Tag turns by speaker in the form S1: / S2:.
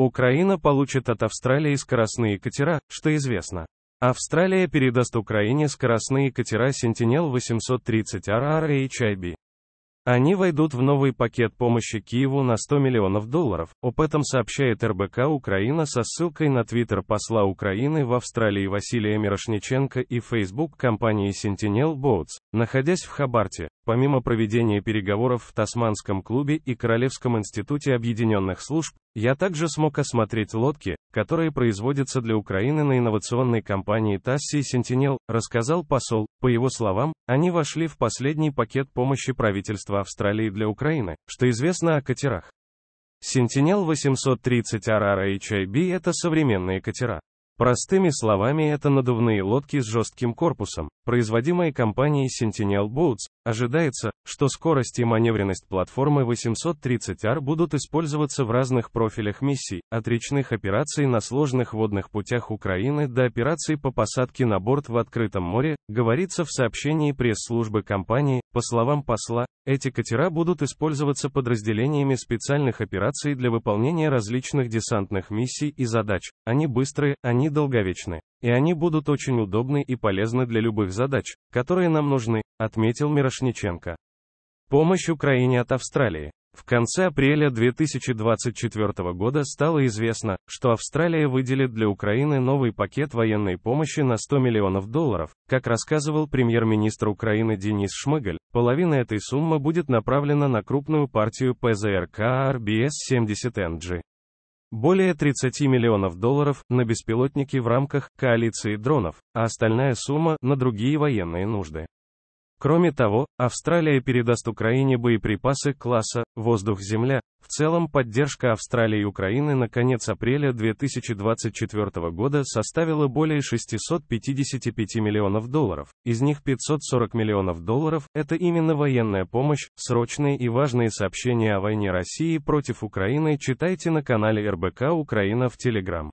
S1: Украина получит от Австралии скоростные катера, что известно. Австралия передаст Украине скоростные катера Sentinel 830 RRHIB. Они войдут в новый пакет помощи Киеву на 100 миллионов долларов. Об этом сообщает РБК Украина со ссылкой на твиттер посла Украины в Австралии Василия Мирошниченко и Facebook компании Sentinel Boats, находясь в Хабарте. Помимо проведения переговоров в Тасманском клубе и Королевском институте объединенных служб, я также смог осмотреть лодки, которые производятся для Украины на инновационной компании Tassi Sentinel, рассказал посол. По его словам, они вошли в последний пакет помощи правительства Австралии для Украины, что известно о катерах. Sentinel 830 RRHIB – это современные катера. Простыми словами, это надувные лодки с жестким корпусом, производимые компанией Sentinel Boats, Ожидается, что скорость и маневренность платформы 830R будут использоваться в разных профилях миссий, от речных операций на сложных водных путях Украины до операций по посадке на борт в открытом море, говорится в сообщении пресс-службы компании, по словам посла, эти катера будут использоваться подразделениями специальных операций для выполнения различных десантных миссий и задач. Они быстрые, они долговечны. И они будут очень удобны и полезны для любых задач, которые нам нужны, отметил Мирошниченко. Помощь Украине от Австралии. В конце апреля 2024 года стало известно, что Австралия выделит для Украины новый пакет военной помощи на 100 миллионов долларов. Как рассказывал премьер-министр Украины Денис Шмыгаль, половина этой суммы будет направлена на крупную партию ПЗРК RBS-70NG более 30 миллионов долларов на беспилотники в рамках коалиции дронов, а остальная сумма на другие военные нужды. Кроме того, Австралия передаст Украине боеприпасы класса «Воздух-Земля». В целом поддержка Австралии и Украины на конец апреля 2024 года составила более 655 миллионов долларов, из них 540 миллионов долларов – это именно военная помощь, срочные и важные сообщения о войне России против Украины читайте на канале РБК «Украина» в Телеграм.